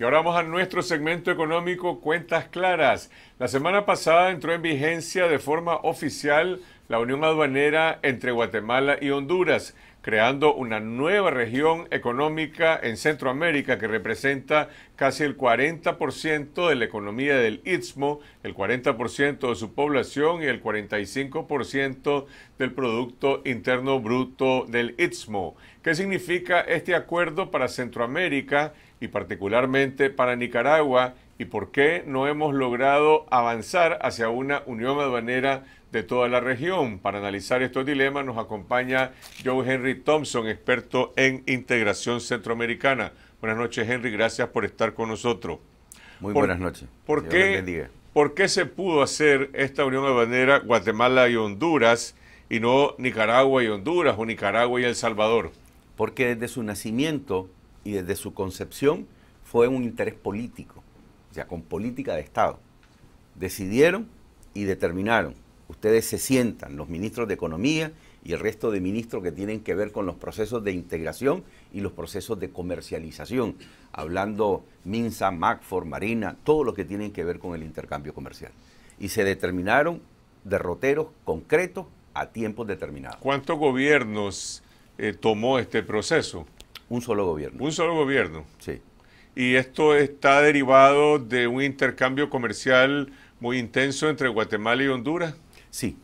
Y ahora vamos a nuestro segmento económico Cuentas Claras. La semana pasada entró en vigencia de forma oficial la unión aduanera entre Guatemala y Honduras creando una nueva región económica en Centroamérica que representa casi el 40% de la economía del Istmo, el 40% de su población y el 45% del Producto Interno Bruto del Istmo. ¿Qué significa este acuerdo para Centroamérica y particularmente para Nicaragua y por qué no hemos logrado avanzar hacia una unión aduanera de toda la región. Para analizar estos dilemas nos acompaña Joe Henry Thompson, experto en integración centroamericana. Buenas noches, Henry, gracias por estar con nosotros. Muy buenas noches. ¿por qué, ¿Por qué se pudo hacer esta unión aduanera Guatemala y Honduras y no Nicaragua y Honduras o Nicaragua y El Salvador? Porque desde su nacimiento y desde su concepción fue un interés político o sea, con política de Estado, decidieron y determinaron. Ustedes se sientan, los ministros de Economía y el resto de ministros que tienen que ver con los procesos de integración y los procesos de comercialización, hablando Minsa, Macfor, Marina, todo lo que tienen que ver con el intercambio comercial. Y se determinaron derroteros concretos a tiempos determinados. ¿Cuántos gobiernos eh, tomó este proceso? Un solo gobierno. Un solo gobierno. Sí y esto está derivado de un intercambio comercial muy intenso entre Guatemala y Honduras. Sí,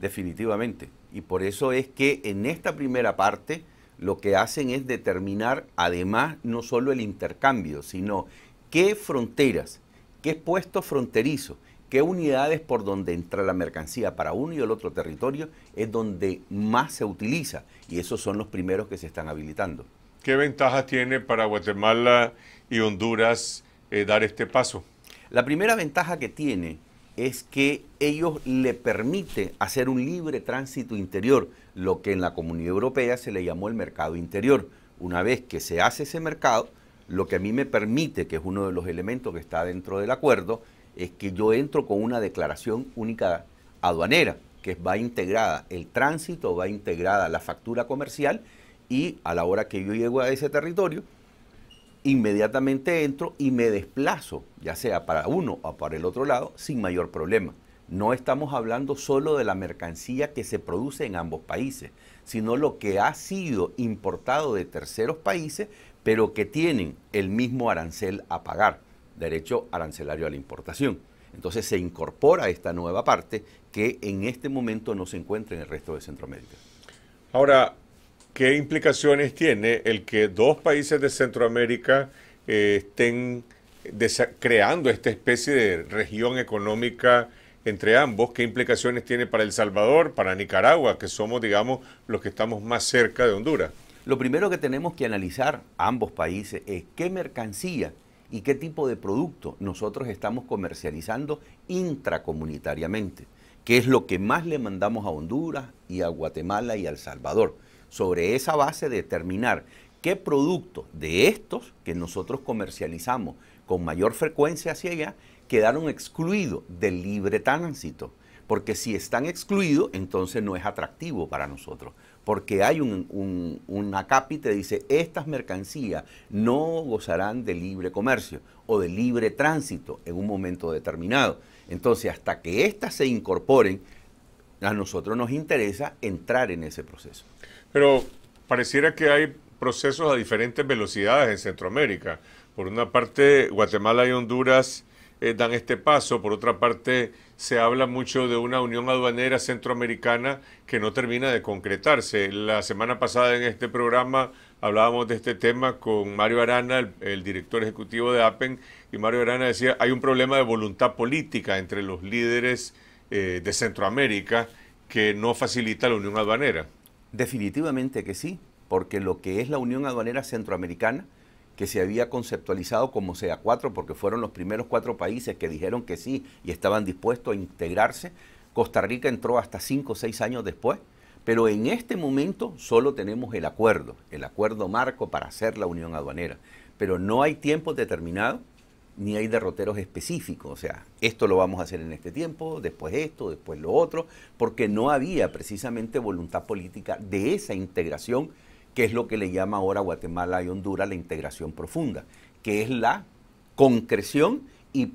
definitivamente. Y por eso es que en esta primera parte lo que hacen es determinar además no solo el intercambio, sino qué fronteras, qué puestos fronterizos, qué unidades por donde entra la mercancía para uno y el otro territorio es donde más se utiliza. Y esos son los primeros que se están habilitando. ¿Qué ventajas tiene para Guatemala y Honduras eh, dar este paso? La primera ventaja que tiene es que ellos le permite hacer un libre tránsito interior, lo que en la Comunidad Europea se le llamó el mercado interior. Una vez que se hace ese mercado, lo que a mí me permite, que es uno de los elementos que está dentro del acuerdo, es que yo entro con una declaración única aduanera, que va integrada el tránsito, va integrada la factura comercial y a la hora que yo llego a ese territorio, inmediatamente entro y me desplazo, ya sea para uno o para el otro lado, sin mayor problema. No estamos hablando solo de la mercancía que se produce en ambos países, sino lo que ha sido importado de terceros países, pero que tienen el mismo arancel a pagar, derecho arancelario a la importación. Entonces se incorpora esta nueva parte que en este momento no se encuentra en el resto de Centroamérica. Ahora, ¿qué implicaciones tiene el que dos países de Centroamérica eh, estén creando esta especie de región económica entre ambos? ¿Qué implicaciones tiene para El Salvador, para Nicaragua, que somos, digamos, los que estamos más cerca de Honduras? Lo primero que tenemos que analizar ambos países es qué mercancía y qué tipo de producto nosotros estamos comercializando intracomunitariamente, Qué es lo que más le mandamos a Honduras y a Guatemala y a El Salvador sobre esa base determinar qué producto de estos que nosotros comercializamos con mayor frecuencia hacia allá quedaron excluidos del libre tránsito. Porque si están excluidos, entonces no es atractivo para nosotros. Porque hay un, un, que dice, estas mercancías no gozarán de libre comercio o de libre tránsito en un momento determinado. Entonces, hasta que éstas se incorporen, a nosotros nos interesa entrar en ese proceso. Pero pareciera que hay procesos a diferentes velocidades en Centroamérica. Por una parte, Guatemala y Honduras eh, dan este paso, por otra parte, se habla mucho de una unión aduanera centroamericana que no termina de concretarse. La semana pasada en este programa hablábamos de este tema con Mario Arana, el, director ejecutivo de APEN, y Mario Arana decía, hay un problema de voluntad política entre los líderes eh, de Centroamérica que no facilita la unión aduanera. Definitivamente que sí, porque lo que es la Unión Aduanera Centroamericana, que se había conceptualizado como sea 4 porque fueron los primeros cuatro países que dijeron que sí y estaban dispuestos a integrarse, Costa Rica entró hasta cinco o seis años después, pero en este momento solo tenemos el acuerdo, el acuerdo marco para hacer la Unión Aduanera, pero no hay tiempo determinado ni hay derroteros específicos, o sea, esto lo vamos a hacer en este tiempo, después esto, después lo otro, porque no había precisamente voluntad política de esa integración, que es lo que le llama ahora Guatemala y Honduras la integración profunda, que es la concreción y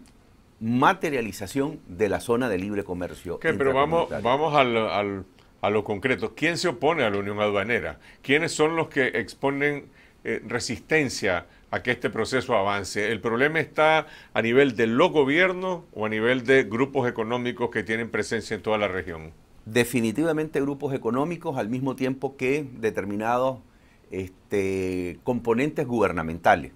materialización de la zona de libre comercio. pero vamos, vamos al, a lo concreto. ¿Quién se opone a la Unión Aduanera? ¿Quiénes son los que exponen eh, resistencia? a que este proceso avance. ¿El problema está a nivel de los gobiernos o a nivel de grupos económicos que tienen presencia en toda la región? Definitivamente grupos económicos al mismo tiempo que determinados este, componentes gubernamentales.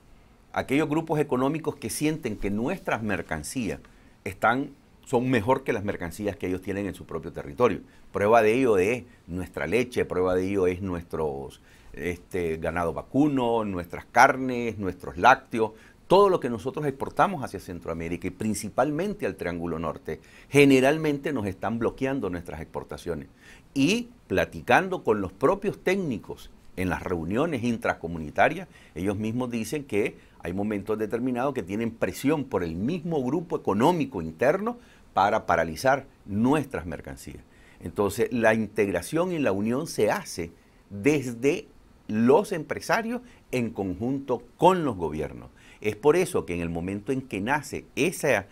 Aquellos grupos económicos que sienten que nuestras mercancías están son mejor que las mercancías que ellos tienen en su propio territorio. Prueba de ello es nuestra leche, prueba de ello es nuestro este, ganado vacuno, nuestras carnes, nuestros lácteos, todo lo que nosotros exportamos hacia Centroamérica y principalmente al Triángulo Norte, generalmente nos están bloqueando nuestras exportaciones. Y platicando con los propios técnicos en las reuniones intracomunitarias, ellos mismos dicen que hay momentos determinados que tienen presión por el mismo grupo económico interno para paralizar nuestras mercancías. Entonces, la integración y la unión se hace desde los empresarios en conjunto con los gobiernos. Es por eso que en el momento en que nace esa,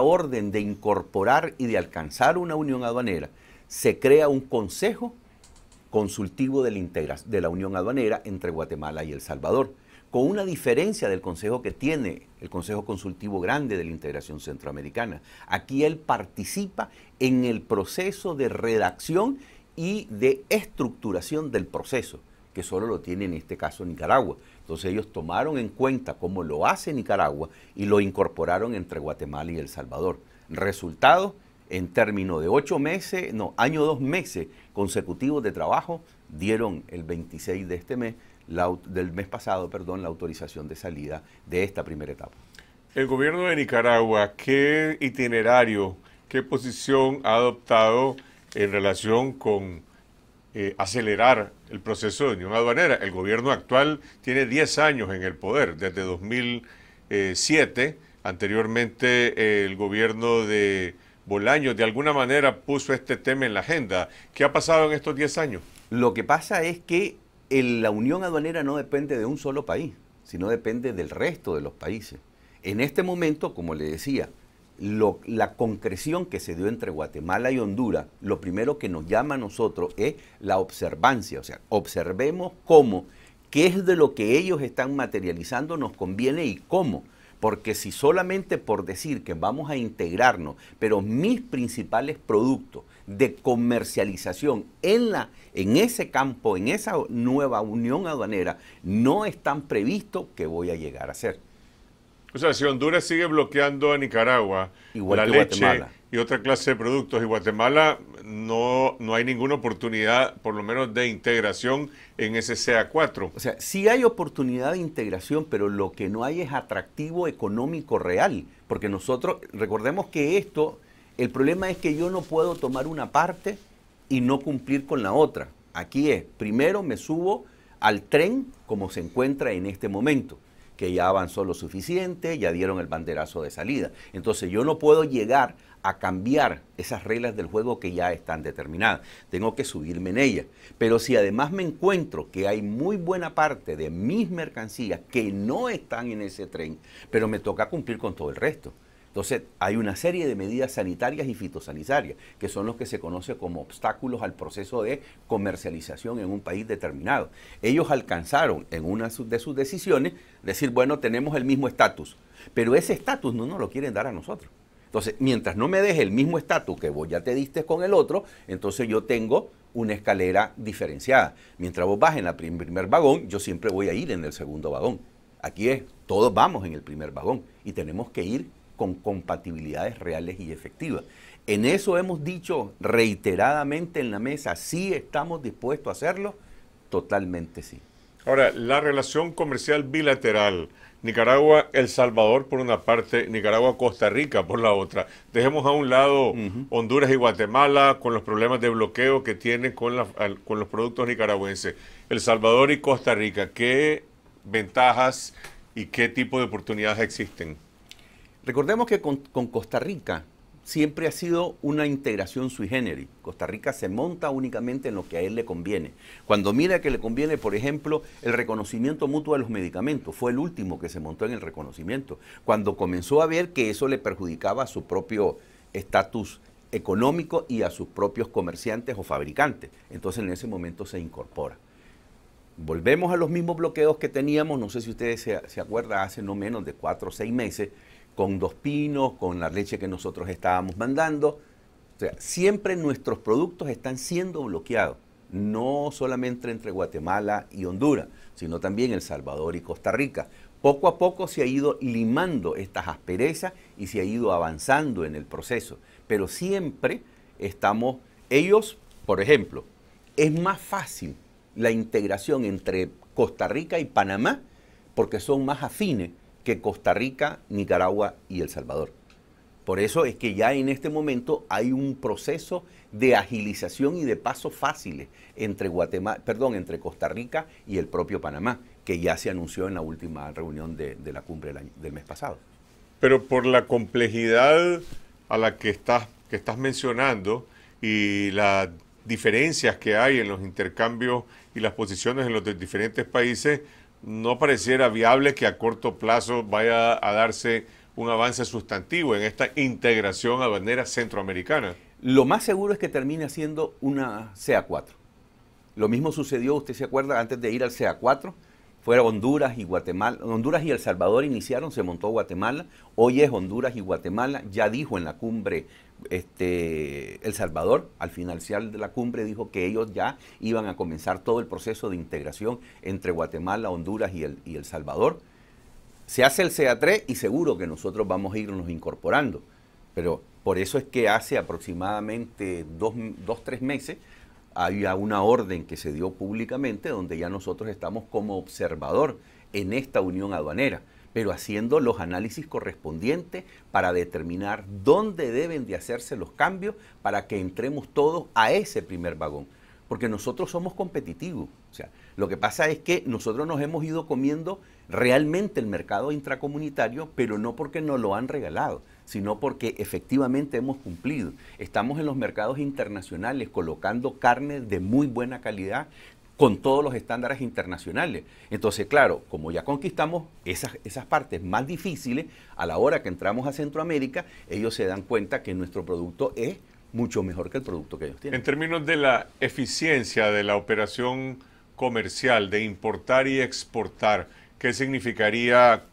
orden de incorporar y de alcanzar una unión aduanera, se crea un consejo consultivo de de la unión aduanera entre Guatemala y El Salvador con una diferencia del consejo que tiene el Consejo Consultivo Grande de la Integración Centroamericana. Aquí él participa en el proceso de redacción y de estructuración del proceso, que solo lo tiene en este caso Nicaragua. Entonces ellos tomaron en cuenta cómo lo hace Nicaragua y lo incorporaron entre Guatemala y El Salvador. Resultado, en términos de ocho meses, no, año dos meses consecutivos de trabajo, dieron el 26 de este mes del mes pasado, perdón, la autorización de salida de esta primera etapa. El gobierno de Nicaragua, ¿qué itinerario, qué posición ha adoptado en relación con eh, acelerar el proceso de unión aduanera? El gobierno actual tiene 10 años en el poder, desde 2007. Eh, Anteriormente el gobierno de Bolaño de alguna manera puso este tema en la agenda. ¿Qué ha pasado en estos 10 años? Lo que pasa es que la unión aduanera no depende de un solo país, sino depende del resto de los países. En este momento, como le decía, la concreción que se dio entre Guatemala y Honduras, lo primero que nos llama a nosotros es la observancia, o sea, observemos cómo, qué es de lo que ellos están materializando nos conviene y cómo. Porque si solamente por decir que vamos a integrarnos, pero mis principales productos de comercialización en, la, en ese campo, en esa nueva unión aduanera, no están previsto que voy a llegar a ser. O sea, si Honduras sigue bloqueando a Nicaragua Igual la leche y otra clase de productos, y Guatemala no, no hay ninguna oportunidad, por lo menos, de integración en ese CA4. O sea, sí hay oportunidad de integración, pero lo que no hay es atractivo económico real, porque nosotros, recordemos que esto el problema es que yo no puedo tomar una parte y no cumplir con la otra. Aquí es, primero me subo al tren como se encuentra en este momento, que ya avanzó lo suficiente, ya dieron el banderazo de salida. Entonces yo no puedo llegar a cambiar esas reglas del juego que ya están determinadas. Tengo que subirme en ellas. Pero si además me encuentro que hay muy buena parte de mis mercancías que no están en ese tren, pero me toca cumplir con todo el resto. Entonces, hay una serie de medidas sanitarias y fitosanitarias, que son los que se conoce como obstáculos al proceso de comercialización en un país determinado. Ellos alcanzaron en una de sus decisiones decir, bueno, tenemos el mismo estatus, pero ese estatus no nos lo quieren dar a nosotros. Entonces, mientras no me deje el mismo estatus que vos ya te diste con el otro, entonces yo tengo una escalera diferenciada. Mientras vos vas en el primer vagón, yo siempre voy a ir en el segundo vagón. Aquí es, todos vamos en el primer vagón y tenemos que ir con compatibilidades reales y efectivas. En eso hemos dicho reiteradamente en la mesa, sí estamos dispuestos a hacerlo, totalmente sí. Ahora, la relación comercial bilateral, Nicaragua-El Salvador por una parte, Nicaragua-Costa Rica por la otra. Dejemos a un lado Honduras y Guatemala con los problemas de bloqueo que tienen con, con los productos nicaragüenses. El Salvador y Costa Rica, ¿qué ventajas y qué tipo de oportunidades existen? Recordemos que con, Costa Rica siempre ha sido una integración sui generis. Costa Rica se monta únicamente en lo que a él le conviene. Cuando mira que le conviene, por ejemplo, el reconocimiento mutuo de los medicamentos, fue el último que se montó en el reconocimiento. Cuando comenzó a ver que eso le perjudicaba a su propio estatus económico y a sus propios comerciantes o fabricantes, entonces en ese momento se incorpora. Volvemos a los mismos bloqueos que teníamos, no sé si ustedes se, se acuerdan, hace no menos de cuatro o seis meses, con dos pinos, con la leche que nosotros estábamos mandando. O sea, siempre nuestros productos están siendo bloqueados, no solamente entre Guatemala y Honduras, sino también El Salvador y Costa Rica. Poco a poco se ha ido limando estas asperezas y se ha ido avanzando en el proceso, pero siempre estamos, ellos, por ejemplo, es más fácil la integración entre Costa Rica y Panamá porque son más afines que Costa Rica, Nicaragua y El Salvador. Por eso es que ya en este momento hay un proceso de agilización y de pasos fáciles entre Guatemala, perdón, entre Costa Rica y el propio Panamá, que ya se anunció en la última reunión de, la cumbre del, mes pasado. Pero por la complejidad a la que estás, mencionando y las diferencias que hay en los intercambios y las posiciones en los diferentes países, no pareciera viable que a corto plazo vaya a darse un avance sustantivo en esta integración a bandera centroamericana. Lo más seguro es que termine siendo una CA4. Lo mismo sucedió, usted se acuerda, antes de ir al CA4, fueron Honduras y Guatemala. Honduras y El Salvador iniciaron, se montó Guatemala. Hoy es Honduras y Guatemala. Ya dijo en la cumbre este, El Salvador, al final de la cumbre, dijo que ellos ya iban a comenzar todo el proceso de integración entre Guatemala, Honduras y El, Salvador. Se hace el CA3 y seguro que nosotros vamos a irnos incorporando. Pero por eso es que hace aproximadamente dos, dos tres meses hay una orden que se dio públicamente donde ya nosotros estamos como observador en esta unión aduanera, pero haciendo los análisis correspondientes para determinar dónde deben de hacerse los cambios para que entremos todos a ese primer vagón. Porque nosotros somos competitivos. sea, lo que pasa es que nosotros nos hemos ido comiendo realmente el mercado intracomunitario, pero no porque nos lo han regalado sino porque efectivamente hemos cumplido. Estamos en los mercados internacionales colocando carne de muy buena calidad con todos los estándares internacionales. Entonces, claro, como ya conquistamos esas, partes más difíciles, a la hora que entramos a Centroamérica, ellos se dan cuenta que nuestro producto es mucho mejor que el producto que ellos tienen. En términos de la eficiencia de la operación comercial, de importar y exportar, ¿qué significaría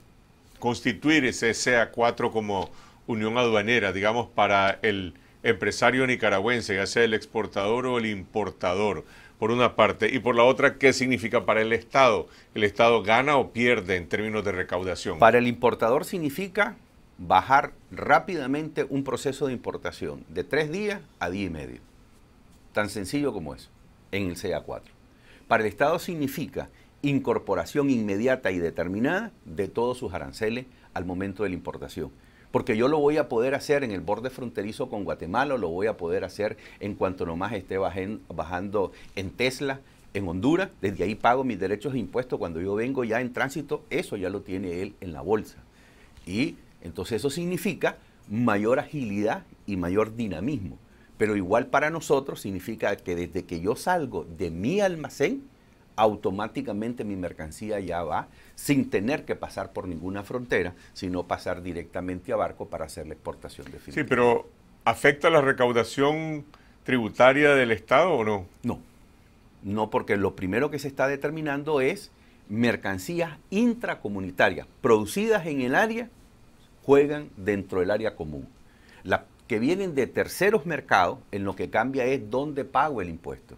constituir ese SA4 como unión aduanera, digamos, para el empresario nicaragüense, ya sea el exportador o el importador, por una parte, y por la otra, ¿qué significa para el Estado? ¿El Estado gana o pierde en términos de recaudación? Para el importador significa bajar rápidamente un proceso de importación de tres días a día y medio. Tan sencillo como es, en el CA4. Para el Estado significa incorporación inmediata y determinada de todos sus aranceles al momento de la importación porque yo lo voy a poder hacer en el borde fronterizo con Guatemala, lo voy a poder hacer en cuanto nomás esté bajando en Tesla, en Honduras, desde ahí pago mis derechos de impuestos, cuando yo vengo ya en tránsito, eso ya lo tiene él en la bolsa. Y entonces eso significa mayor agilidad y mayor dinamismo. Pero igual para nosotros significa que desde que yo salgo de mi almacén, automáticamente mi mercancía ya va sin tener que pasar por ninguna frontera, sino pasar directamente a barco para hacer la exportación definitiva. Sí, pero ¿afecta la recaudación tributaria del Estado o no? No, no porque lo primero que se está determinando es mercancías intracomunitarias producidas en el área juegan dentro del área común. Las que vienen de terceros mercados, en lo que cambia es dónde pago el impuesto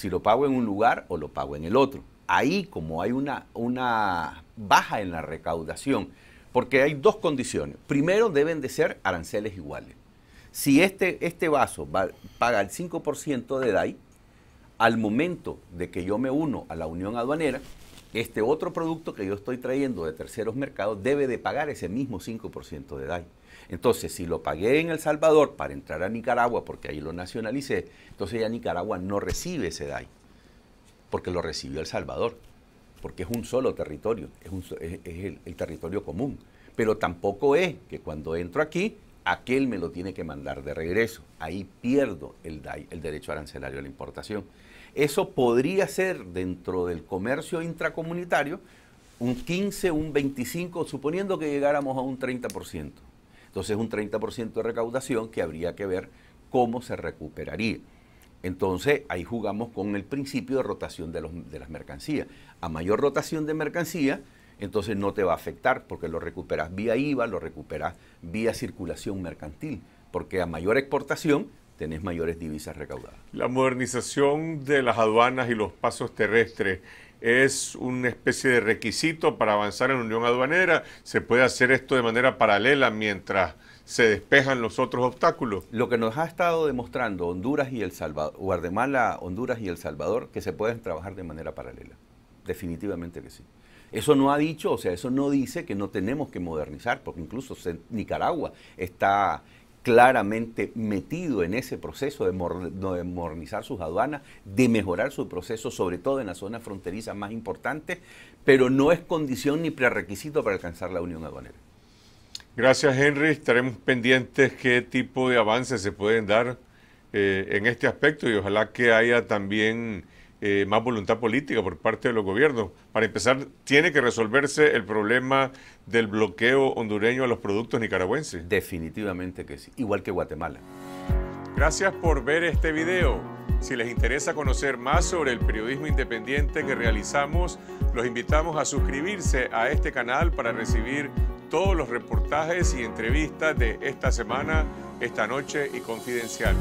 si lo pago en un lugar o lo pago en el otro. Ahí como hay una, una baja en la recaudación, porque hay dos condiciones. Primero deben de ser aranceles iguales. Si este, este vaso paga el 5% de DAI, al momento de que yo me uno a la Unión Aduanera, este otro producto que yo estoy trayendo de terceros mercados debe de pagar ese mismo 5% de DAI. Entonces, si lo pagué en El Salvador para entrar a Nicaragua, porque ahí lo nacionalicé, entonces ya Nicaragua no recibe ese DAI, porque lo recibió El Salvador, porque es un solo territorio, es, el, territorio común. Pero tampoco es que cuando entro aquí, aquel me lo tiene que mandar de regreso. Ahí pierdo el, DAI, el derecho arancelario a la importación. Eso podría ser dentro del comercio intracomunitario un 15, un 25, suponiendo que llegáramos a un 30%. Entonces un 30% de recaudación que habría que ver cómo se recuperaría. Entonces ahí jugamos con el principio de rotación de, de las mercancías. A mayor rotación de mercancías, entonces no te va a afectar porque lo recuperas vía IVA, lo recuperas vía circulación mercantil, porque a mayor exportación tenés mayores divisas recaudadas. La modernización de las aduanas y los pasos terrestres es una especie de requisito para avanzar en la unión aduanera. ¿Se puede hacer esto de manera paralela mientras se despejan los otros obstáculos? Lo que nos ha estado demostrando Honduras y El Salvador, Guatemala, Honduras y El Salvador, que se pueden trabajar de manera paralela. Definitivamente que sí. Eso no ha dicho, o sea, eso no dice que no tenemos que modernizar, porque incluso Nicaragua está claramente metido en ese proceso de modernizar sus aduanas, de mejorar su proceso, sobre todo en las zonas fronterizas más importantes, pero no es condición ni prerequisito para alcanzar la unión aduanera. Gracias, Henry. Estaremos pendientes qué tipo de avances se pueden dar eh, en este aspecto y ojalá que haya también eh, más voluntad política por parte de los gobiernos. Para empezar, tiene que resolverse el problema del bloqueo hondureño a los productos nicaragüenses. Definitivamente que sí, igual que Guatemala. Gracias por ver este video. Si les interesa conocer más sobre el periodismo independiente que realizamos, los invitamos a suscribirse a este canal para recibir todos los reportajes y entrevistas de esta semana, esta noche y confidencial.